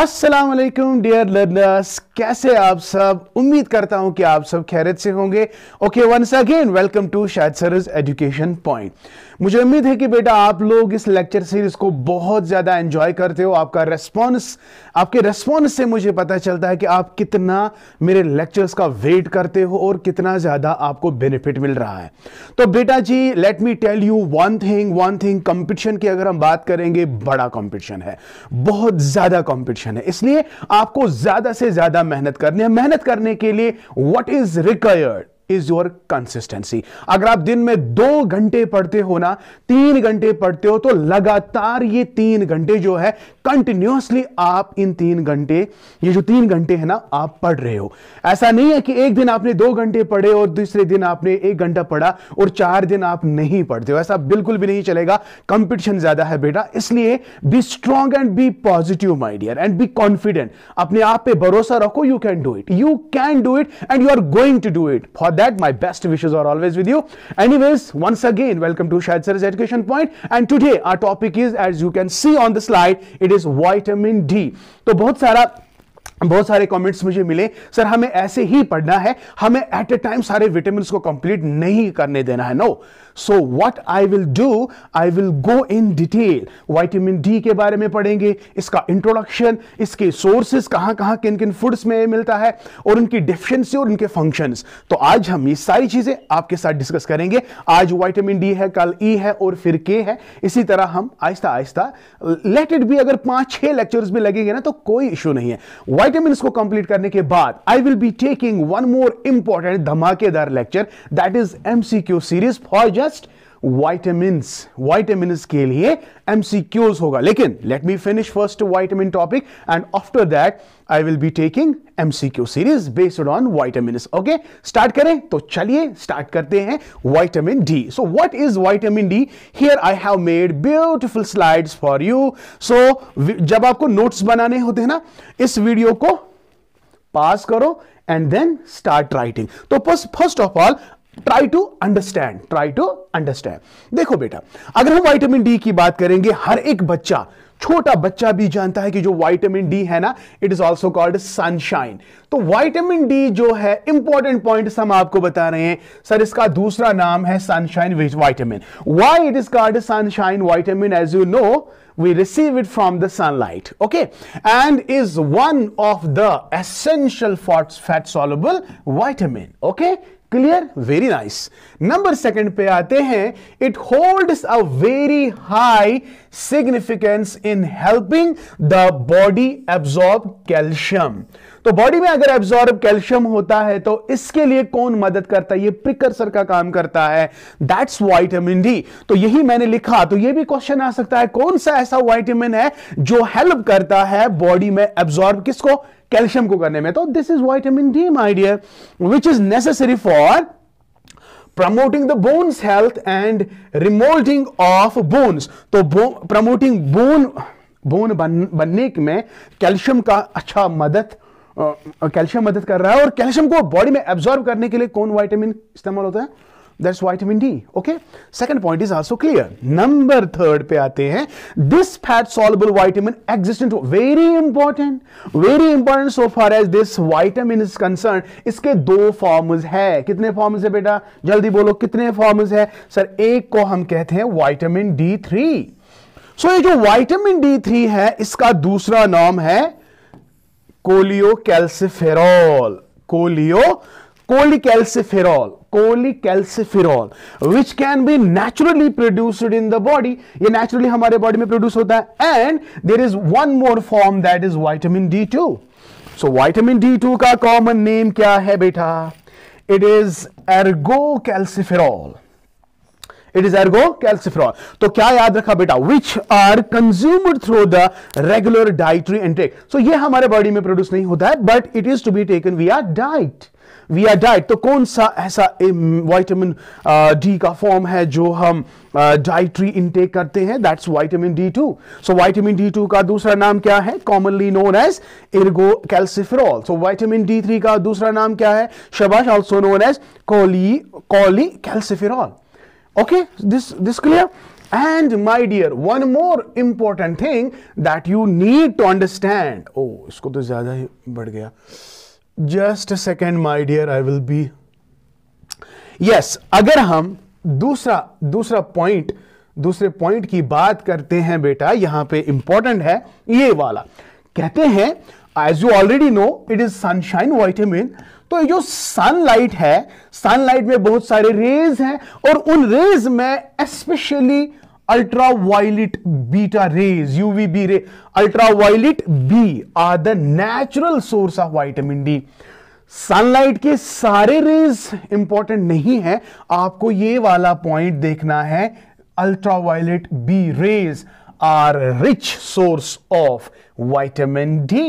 Assalamu alaikum dear learners कैसे आप सब उम्मीद करता हूं कि आप सब खैरत से होंगे okay once again welcome to शायद सरज एजुकेशन पॉइंट मुझे उम्मीद है कि बेटा आप लोग इस लेक्चर सीरीज को बहुत ज़्यादा एंजॉय करते हो आपका रेस्पॉन्स आपके रेस्पॉन्स से मुझे पता चलता है कि आप कितना मेरे लेक्चर्स का वेट करते हो और कितना ज़्यादा आपको बेनिफिट मिल रहा है तो बेटा जी let me tell you one thing one thing competition की अगर हम बात करेंगे बड़ा कॉम्पिटिशन है बहुत ज़्यादा कॉम्पिटिशन है इसलिए आपको ज़्यादा से ज़्यादा मेहनत करनी है मेहनत करने के लिए what is required is your consistency अगर आप दिन में दो घंटे पढ़ते हो ना तीन घंटे पढ़ते हो तो लगातार ये तीन घंटे जो है कंटिन्यूसली आप इन तीन घंटे ये जो तीन घंटे है ना आप पढ़ रहे हो ऐसा नहीं है कि एक दिन आपने दो घंटे पढ़े और दूसरे दिन आपने एक घंटा पढ़ा और चार दिन आप नहीं पढ़ते हो ऐसा बिल्कुल भी नहीं चलेगा कंपटीशन ज्यादा है बेटा इसलिए be strong and be positive my dear and be confident अपने आप पे भरोसा रखो you can do it you can do it and you are going to do it for that my best wishes are always with you any ways once again welcome to Shayad education point and today our topic is as you can see on the slide it it is vitamin D तो बहुत सारा बहुत सारे comments मुझे मिले sir हमें ऐसे ही पढ़ना है हमें एट ए टाइम सारे विटामिन को कंप्लीट नहीं करने देना है no no. So what I will do I will go in detail vitamin D के बारे में पढ़ेंगे इसका इंट्रोडक्शन इसके सोर्सेज कहाँ कहाँ किन किन फूड्स में मिलता है और उनकी डेफिशिएंसी और उनके फंक्शंस तो आज हम ये सारी चीजें आपके साथ डिस्कस करेंगे आज वाइटामिन डी है कल ई e है और फिर के है इसी तरह हम आहिस्ता आहिस्ता लेट इट भी अगर पांच छह लेक्चर्स भी लगेंगे ना तो कोई इशू नहीं है वाइटामिन को कंप्लीट करने के बाद I will be taking one more important धमाकेदार lecture that is MCQ series for just just vitamin vitamin के लिए एमसीक्यूज होगा लेकिन let me finish first vitamin topic and after that I will be taking MCQ series based on vitamin okay start करें तो चलिए start करते हैं vitamin D so what is vitamin D here I have made beautiful slide for you so जब आपको notes बनाने होते हैं ना इस वीडियो को पास करो एंड देन स्टार्ट राइटिंग तो first of all try to understand try to understand देखो बेटा अगर हम वाइटामिन डी की बात करेंगे हर एक बच्चा छोटा बच्चा भी जानता है कि जो वाइटामिन डी है ना it is also called sunshine तो वाइटामिन डी जो है इंपॉर्टेंट पॉइंट हम आपको बता रहे हैं सर इसका दूसरा नाम है sunshine vitamin why it is called sunshine vitamin as you know we receive it from the sunlight okay and is one of the essential for fat soluble vitamin okay clear very nice number second पे आते हैं it holds a very high significance in helping the body absorb calcium तो body में अगर absorb calcium होता है तो इसके लिए कौन मदद करता है ये प्रिकर्सर का काम करता है दैट्स वाइटामिन डी तो यही मैंने लिखा तो ये भी क्वेश्चन आ सकता है कौन सा ऐसा वाइटामिन है जो हेल्प करता है बॉडी में एब्जॉर्ब किसको कैल्शियम को करने में तो this is vitamin D my dear which is necessary for promoting the bones health and remolding of bones तो प्रमोटिंग बोन बोन बन, बनने में कैल्शियम का अच्छा मदद कैल्शियम मदद कर रहा है और कैल्शियम को बॉडी में एब्जॉर्ब करने के लिए कौन वाइटामिन इस्तेमाल होता है that's vitamin D okay second point is also clear number third पे आते हैं this fat soluble vitamin existent very important very important so far as this vitamin is concern इसके दो फॉर्म्स है कितने फॉर्म्स है बेटा जल्दी बोलो कितने फॉर्म्स है सर एक को हम कहते हैं वाइटामिन डी थ्री सो ये जो वाइटामिन डी थ्री है इसका दूसरा नाम है cholecalciferol colio cholecalciferol cholecalciferol which can be naturally produced in the body ये नेचुरली हमारे बॉडी में प्रोड्यूस होता है and there is one more form that is vitamin D two so vitamin D two का common name क्या है बेटा it is ergocalciferol it is ergocalciferol तो क्या याद रखा बेटा which are consumed through the regular dietary intake so ये हमारे बॉडी में प्रोड्यूस नहीं होता है but it is to be taken via diet via diet तो कौन सा ऐसा वाइटामिन डी का फॉर्म है जो हम डाइटरी इनटेक करते हैं that's vitamin D two so vitamin D two का दूसरा नाम क्या है commonly known as ergocalciferol so vitamin D three का दूसरा नाम क्या है शबाश also known as coli cholecalciferol okay this this clear and my dear one more important thing that you need to understand oh isko to zyada hi bad gaya just a second my dear i will be yes agar hum dusra dusra point दूसरे point की बात करते हैं बेटा यहां पे important है ये वाला कहते हैं as you already know it is sunshine vitamin तो जो सनलाइट है सनलाइट में बहुत सारे रेज हैं और उन रेज में specially ultraviolet beta rays UVB ray ultraviolet B are the natural source of vitamin D sunlight के सारे रेज इंपॉर्टेंट नहीं है आपको ये वाला पॉइंट देखना है ultraviolet B rays are rich source of vitamin D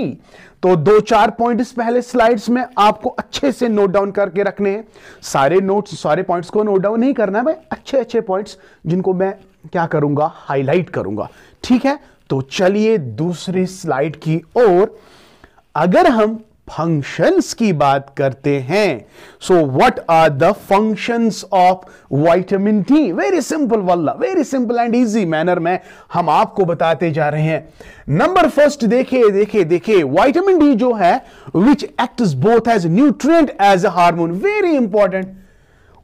तो दो चार पॉइंट पहले स्लाइड्स में आपको अच्छे से नोट डाउन करके रखने हैं सारे नोट्स सारे पॉइंट्स को नोट डाउन नहीं करना है भाई अच्छे अच्छे पॉइंट्स जिनको मैं क्या करूंगा हाईलाइट करूंगा ठीक है तो चलिए दूसरी स्लाइड की ओर अगर हम फंक्शंस की बात करते हैं so what are the functions of vitamin D very simple वल्ला very simple and easy manner में हम आपको बताते जा रहे हैं नंबर फर्स्ट देखिए देखिए देखिए वाइटामिन डी जो है which act both as nutrient as a hormone very important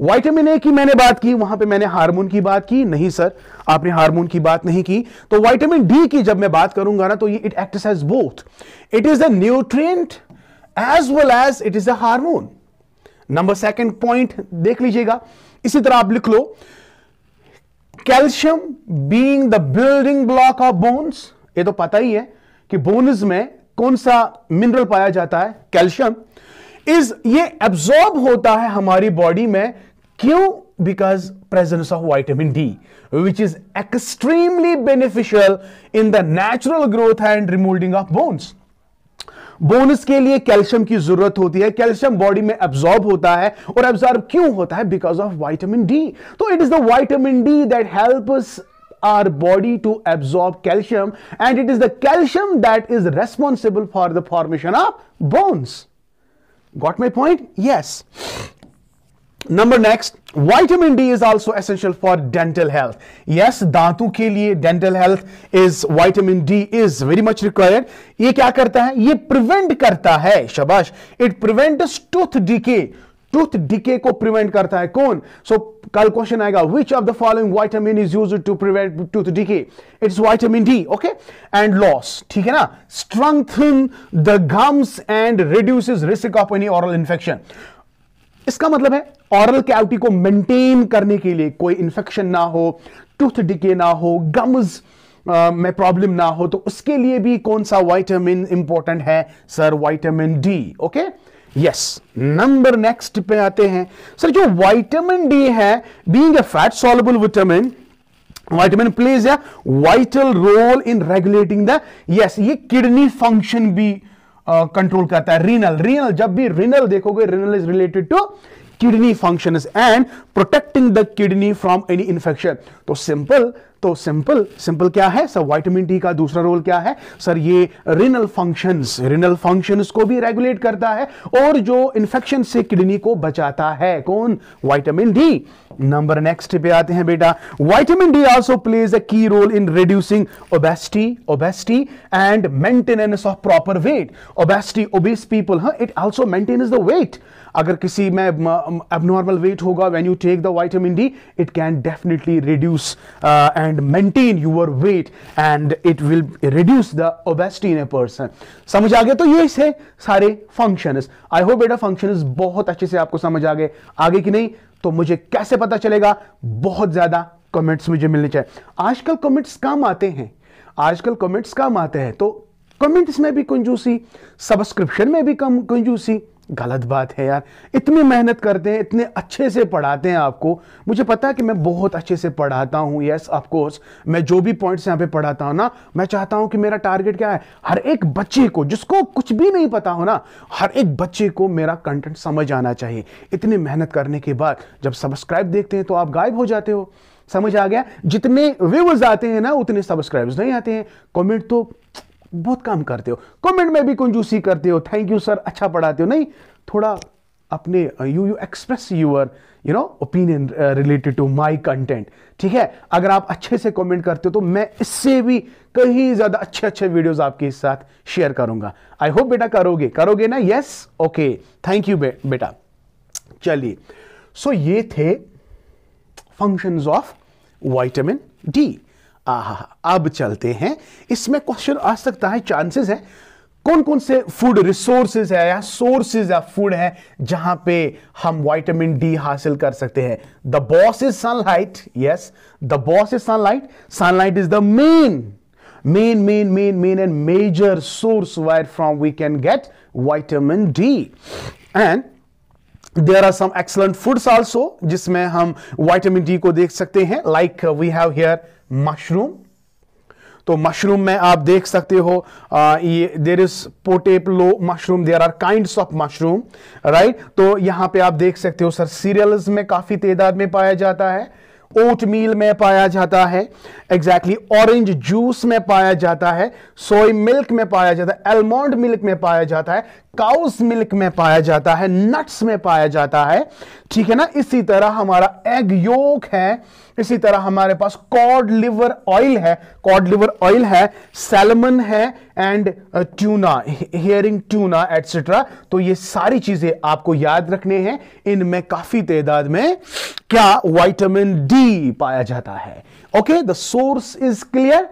vitamin A की मैंने बात की वहां पे मैंने हार्मोन की बात की नहीं सर आपने हार्मोन की बात नहीं की तो वाइटामिन डी की जब मैं बात करूंगा ना तो ये it act as both it is a nutrient as well as it is a hormone number second point देख लीजिएगा इसी तरह आप लिख लो calcium being the building block of bones ये तो पता ही है कि बोन्स में कौन सा मिनरल पाया जाता है कैल्शियम इज ये एब्जॉर्ब होता है हमारी बॉडी में क्यों because presence of vitamin D which is extremely beneficial in the natural growth and remolding of bones bones के लिए कैल्शियम की जरूरत होती है कैल्शियम बॉडी में एब्जॉर्ब होता है और एब्जॉर्ब क्यों होता है बिकॉज ऑफ वाइटामिन डी तो it is the vitamin D that help our body to absorb calcium and it is the calcium that is responsible for the formation of bones got my point yes number next vitamin D is also essential for dental health yes दांतों के लिए dental health is vitamin D is very much required ये क्या करता है ये prevent करता है शबाश it prevent tooth decay tooth decay को प्रिवेंट करता है कौन सो so, कल क्वेश्चन आएगा which of the following vitamin is use to prevent tooth decay it's vitamin D okay and loss ठीक है ना strengthen the gums and reduces risk of any oral infection इसका मतलब है ऑरल कैविटी को maintain करने के लिए कोई इंफेक्शन ना हो टूथ डिके ना हो गम्स uh, में प्रॉब्लम ना हो तो उसके लिए भी कौन सा वाइटामिन इंपॉर्टेंट है sir vitamin D okay yes number next पे आते हैं सर जो वाइटामिन डी है being a fat soluble vitamin vitamin plays a vital role in regulating the yes ये किडनी फंक्शन भी uh, कंट्रोल uh, करता है रीनल रीनल जब भी रीनल देखोगे renal is related to kidney function and protecting the kidney from any infection तो simple तो simple simple क्या है सर वाइटमिन डी का दूसरा रोल क्या है सर ये रिनल फंक्शंस रिनल फंक्शंस को भी रेगुलेट करता है और जो इंफेक्शन से किडनी को बचाता है कौन वाइटामिन डी नंबर नेक्स्ट पे आते हैं बेटा vitamin D also plays a key role in reducing obesity obesity and maintenance of proper weight obesity obese people हां it also maintains the weight अगर किसी में एबनॉर्मल वेट होगा when you take the vitamin D it can definitely reduce and maintain your weight and it will reduce the obesity in a person समझ आ गया तो ये है सारे फंक्शंस आई होप बेटा फंक्शंस बहुत अच्छे से आपको समझ आ गए आगे की नहीं तो मुझे कैसे पता चलेगा बहुत ज़्यादा कमेंट्स मुझे मिलने चाहिए आजकल कमेंट्स काम आते हैं आजकल कमेंट्स कम आते हैं तो कमेंट्स में भी कंजूसी सब्सक्रिप्शन में भी कम कंजूसी गलत बात है यार इतनी मेहनत करते हैं इतने अच्छे से पढ़ाते हैं आपको मुझे पता है कि मैं बहुत अच्छे से पढ़ाता हूँ यस ऑफ कोर्स मैं जो भी पॉइंट्स यहाँ पे पढ़ाता हूँ ना मैं चाहता हूँ कि मेरा टारगेट क्या है हर एक बच्चे को जिसको कुछ भी नहीं पता हो ना हर एक बच्चे को मेरा कंटेंट समझ आना चाहिए इतनी मेहनत करने के बाद जब सब्सक्राइब देखते हैं तो आप गायब हो जाते हो समझ आ गया जितने व्यूवर्स आते हैं ना उतने सब्सक्राइबर्स नहीं आते हैं कमेंट तो बहुत काम करते हो कमेंट में भी कंजूसी करते हो थैंक यू सर अच्छा पढ़ाते हो नहीं थोड़ा अपने you you express your you know opinion related to my content ठीक है अगर आप अच्छे से कमेंट करते हो तो मैं इससे भी कहीं ज़्यादा अच्छे अच्छे वीडियोस आपके साथ शेयर करूंगा आई होप बेटा करोगे करोगे ना यस ओके थैंक यू बेटा चलिए सो so, ये थे functions of vitamin D ah अब चलते हैं इसमें क्वेश्चन आ सकता है चांसेस है कौन कौन से फूड रिसोर्सेज है या सोर्सेज या फूड है जहां पे हम वाइटामिन डी हासिल कर सकते हैं the boss is sunlight yes the boss is sunlight sunlight is the main main main main main and major source where from we can get vitamin D and there are some excellent foods also जिसमें हम vitamin D को देख सकते हैं like we have here mushroom तो mushroom में आप देख सकते हो आ, uh, ये there is portobello mushroom there are kind of mushroom right तो यहाँ पे आप देख सकते हो सर सीरियल्स में काफी तादाद में पाया जाता है ओट मील में पाया जाता है एग्जैक्टली ऑरेंज जूस में पाया जाता है सोई मिल्क में पाया जाता है एलमोंड मिल्क में पाया जाता है काउस मिल्क में पाया जाता है नट्स में पाया जाता है ठीक है ना इसी तरह हमारा एग योक है इसी तरह हमारे पास कॉड लिवर ऑयल है कॉड लिवर ऑयल है सैलमन है and tuna herring tuna etcetera तो ये सारी चीजें आपको याद रखने हैं इनमें काफी तादाद में क्या वाइटामिन डी पाया जाता है okay the source is clear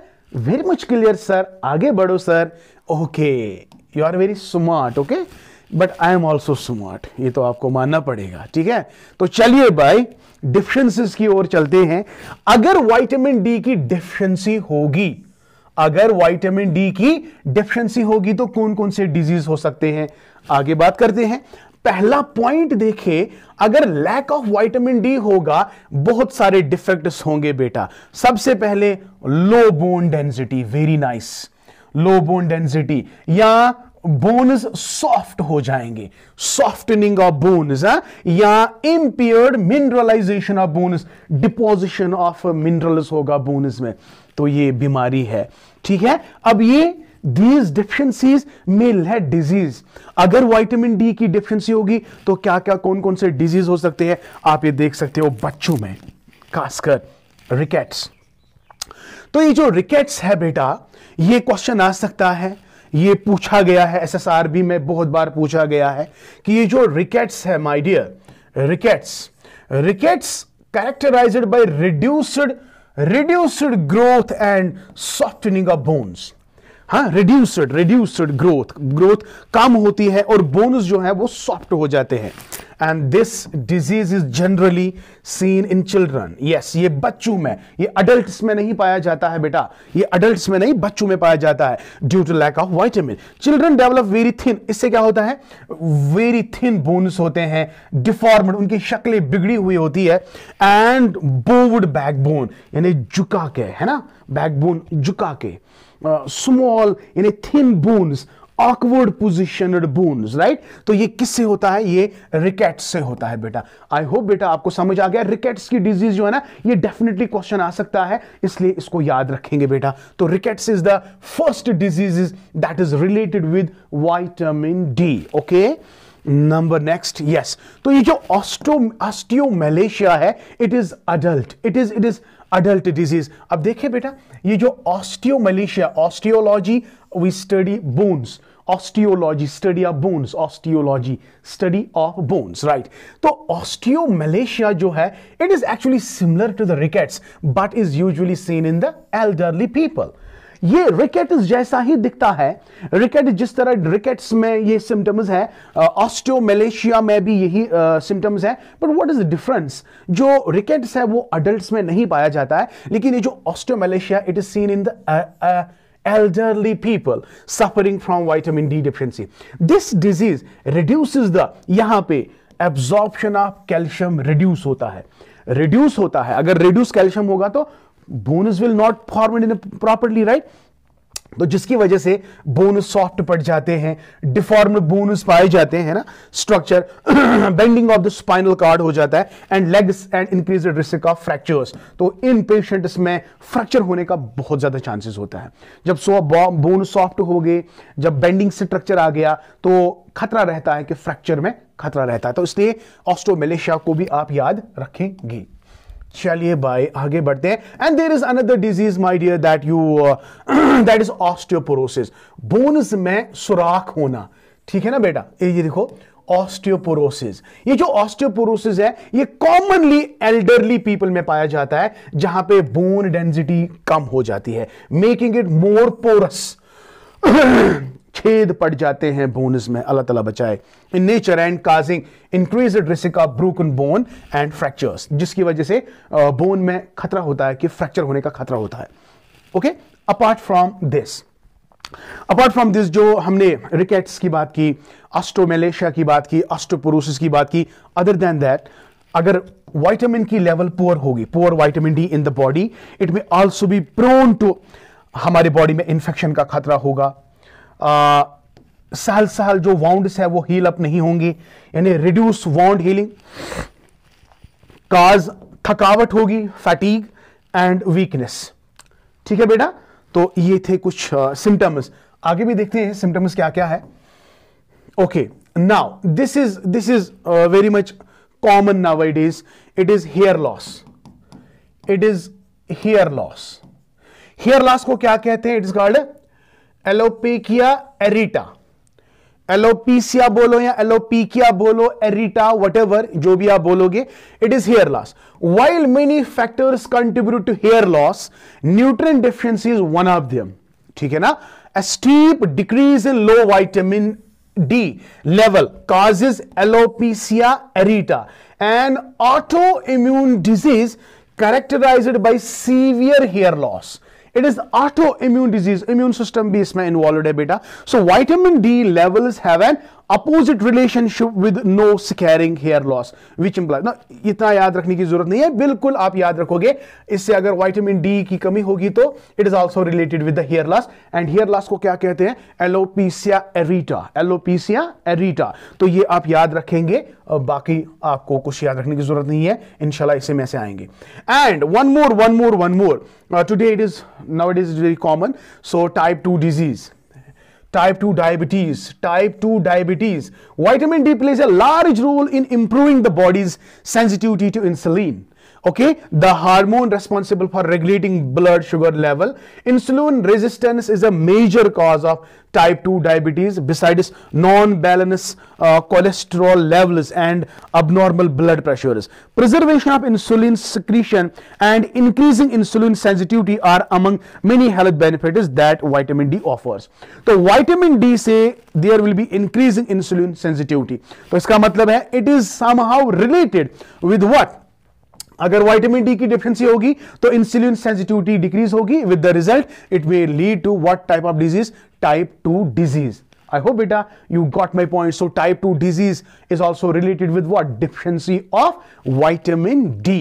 very much clear sir आगे बढ़ो sir okay okay. You are very smart okay but I am also smart ये तो आपको मानना पड़ेगा ठीक है तो चलिए भाई डिफिशेंसीज की ओर चलते हैं अगर वाइटामिन डी की डिफिशेंसी होगी अगर वाइटामिन डी की डिफिशेंसी होगी तो कौन कौन से डिजीज हो सकते हैं आगे बात करते हैं पहला पॉइंट देखे अगर लैक ऑफ वाइटामिन डी होगा बहुत सारे डिफेक्ट्स होंगे बेटा सबसे पहले low bone density very nice nice. Low bone density या बोन्स सॉफ्ट हो जाएंगे सॉफ्टनिंग ऑफ बोन्स या impaired mineralization of bones deposition of minerals होगा बोन्स में तो ये बीमारी है ठीक है अब ये दीज डिफिशंसीज में लेट डिजीज अगर वाइटामिन डी की डिफिशंसी होगी तो क्या क्या कौन कौन से डिजीज हो सकते हैं आप ये देख सकते हो बच्चों में खासकर रिकेट्स तो ये जो रिकेट्स है बेटा ये क्वेश्चन आ सकता है ये पूछा गया है एसएसआरबी में बहुत बार पूछा गया है कि ये जो रिकेट्स है my dear rickets rickets characterized by reduced reduced growth and softening of bones हाँ रिड्यूस्ड रिड्यूसड ग्रोथ ग्रोथ कम होती है और बोनस जो है वो सॉफ्ट हो जाते हैं and this disease is generally seen in children yes ये बच्चों में ये अडल्ट में नहीं पाया जाता है बेटा ये अडल्ट में नहीं बच्चों में पाया जाता है due to lack of vitamin children develop very thin इससे क्या होता है वेरी थिन बोन्स होते हैं डिफॉर्मड उनकी शक्लें बिगड़ी हुई होती है एंड बोवड बैकबोन यानी झुका के है ना बैकबोन झुका के स्मॉल uh, यानी thin bones awkward positioned bones right तो ये किससे होता है ये रिकेट्स से होता है बेटा आई होप बेटा आपको समझ आ गया रिकेट्स की डिजीज जो है ना ये डेफिनेटली क्वेश्चन आ सकता है इसलिए इसको याद रखेंगे बेटा तो rickets is the first disease that is related with vitamin D okay number next yes तो ये जो ऑस्टो ऑस्टियोमलेशिया है it is adult it is it is adult disease अब देखिए बेटा ये जो osteomalacia osteology we study bones osteology study of bones osteology study of bones right तो ऑस्टियो मलेशिया जो है it is actually similar to the rickets but is usually seen in the elderly people ये ricket जैसा ही दिखता है रिकेट जिस तरह rickets में ये सिम्टम्स है ऑस्टोमलेशिया में भी यही सिम्टम्स है but what is the difference जो रिकेट्स है वो अडल्ट में नहीं पाया जाता है लेकिन ये जो osteomalacia it is seen in the elderly people suffering from vitamin D deficiency. This disease reduces the यहां पे absorption of calcium reduce होता है reduce होता है अगर reduce calcium होगा तो bones will not formed in properly right तो जिसकी वजह से बोनस सॉफ्ट पड़ जाते हैं डिफॉर्म बोनस पाए जाते हैं ना structure bending of the spinal cord हो जाता है and legs and increase risk of fractures तो इन पेशेंट में फ्रैक्चर होने का बहुत ज्यादा चांसेस होता है जब सो बोन सॉफ्ट हो गए जब बेंडिंग स्ट्रक्चर आ गया तो खतरा रहता है कि फ्रैक्चर में खतरा रहता है तो इसलिए ऑस्ट्रोमलेशिया को भी आप याद रखेंगे चलिए भाई आगे बढ़ते हैं and there is another disease my dear that you that is osteoporosis bones में सुराख होना ठीक है ना बेटा ये देखो ऑस्टियोपोरोसिस ये जो ऑस्टियोपोरोसिस है ये कॉमनली एल्डरली पीपल में पाया जाता है जहां पे बोन डेंसिटी कम हो जाती है मेकिंग इट मोर पोरस छेद पड़ जाते हैं बोनस में अल्लाह ताला बचाए in nature and causing increase risk of broken bone and fractures जिसकी वजह से बोन में खतरा होता है कि फ्रैक्चर होने का खतरा होता है okay apart from this apart from this जो हमने रिकेट्स की बात की ऑस्टोमेलेशिया की बात की ऑस्टोपोरोसिस की बात की अदर देन दैट अगर वाइटामिन की लेवल पुअर होगी poor vitamin D in the body it may also be prone to हमारे बॉडी में इन्फेक्शन का खतरा होगा आ, साल साल जो वाउंड्स है वो हील अप नहीं होंगी यानी रिड्यूस वाउंड हीलिंग काज थकावट होगी फैटीग एंड वीकनेस ठीक है बेटा तो ये थे कुछ सिम्टम्स uh, आगे भी देखते हैं सिम्टम्स क्या क्या है okay now this is this is very much common now it is it is hair loss it is hair loss hair loss को क्या कहते हैं it is called alopecia areata alopecia बोलो या एलोपीकिया बोलो एरिटा वट जो भी आप बोलोगे it is hair loss while many factors contribute to hair loss nutrient difference is one of them ठीक है ना a decrease in low vitamin D level cause is alopecia areata and autoimmune disease characterize by severe hair loss It is autoimmune disease, immune system based mein involved beta. So vitamin D levels have an opposite relationship with no scarring hair loss which implies ना इतना याद रखने की जरूरत नहीं है बिल्कुल आप याद रखोगे इससे अगर वाइटामिन डी की कमी होगी तो it is also related with the hair loss and hair loss को क्या कहते हैं एलोपीसिया एरिटा एलोपीसिया एरिटा तो ये आप याद रखेंगे बाकी आपको कुछ याद रखने की जरूरत नहीं है इनशाला इसे में से आएंगे and one more one more one more today it is now it is very common so type two disease type 2 diabetes. Type 2 diabetes. Vitamin D plays a large role in improving the body's sensitivity to insulin okay the hormone responsible for regulating blood sugar level insulin resistance is a major cause of type 2 diabetes besides non-balanced uh, cholesterol levels and abnormal blood pressures preservation of insulin secretion and increasing insulin sensitivity are among many health benefits that vitamin d offers so vitamin d say there will be increasing insulin sensitivity so it is somehow related with what अगर vitamin D की deficiency होगी तो insulin sensitivity decrease होगी with the result it may lead to what type of disease type two disease I hope beta you got my point. So type 2 disease is also related with what? Deficiency of vitamin D.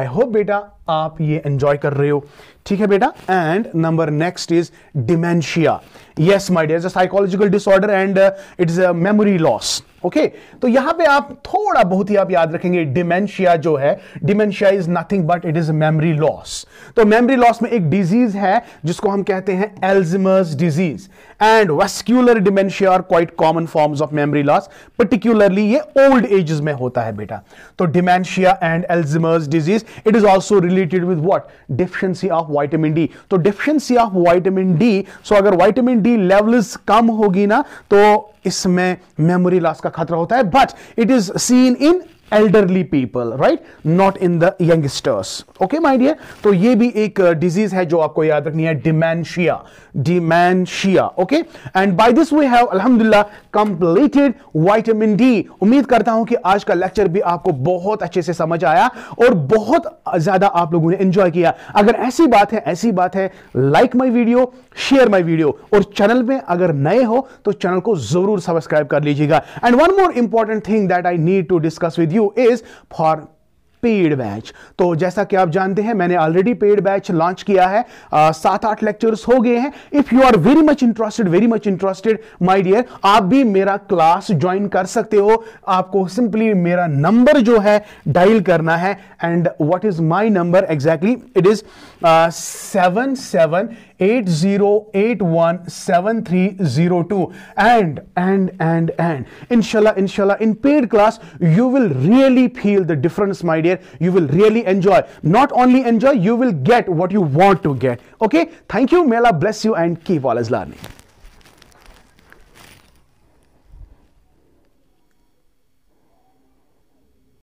I hope beta आप ये enjoy कर रहे हो ठीक है बेटा and number next is dementia yes my dear psychological disorder and it is a memory loss okay तो यहां पे आप थोड़ा बहुत ही आप याद रखेंगे डिमेंशिया जो है dementia is nothing but it is memory loss तो मेमोरी लॉस में एक डिजीज है जिसको हम कहते हैं Alzheimer's disease and vascular dementia are quite common forms of memory loss particularly ये ओल्ड एजेस में होता है बेटा तो dementia and Alzheimer's disease it is also related with what deficiency of vitamin D तो deficiency of vitamin D so अगर vitamin D levels कम होगी ना तो इसमें मेमोरी लॉस का खतरा होता है but it is seen in elderly people right not in the youngsters okay my dear तो ये भी एक डिजीज uh, है जो आपको याद रखनी है dementia dementia okay and by this we have अल्हम्दुलिल्लाह कंप्लीटेड विटामिन डी उम्मीद करता हूं कि आज का लेक्चर भी आपको बहुत अच्छे से समझ आया और बहुत ज्यादा आप लोगों ने एंजॉय किया अगर ऐसी बात है ऐसी बात है like my video share my video और चैनल में अगर नए हो तो चैनल को जरूर सब्सक्राइब कर लीजिएगा and one more important thing that I need to discuss with you is part paid batch तो जैसा कि आप जानते हैं मैंने ऑलरेडी पेड बैच लॉन्च किया है सात आठ लेक्चर्स हो गए हैं if you are very much interested very much interested my dear आप भी मेरा क्लास ज्वाइन कर सकते हो आपको सिंपली मेरा नंबर जो है डायल करना है and what is my number exactly it is seven seven eight zero eight one seven three zero two and and and and इनशाला इनशाला in paid class you will really feel the difference my dear you will really enjoy not only enjoy you will get what you want to get okay thank you Mela. bless you and keep always learning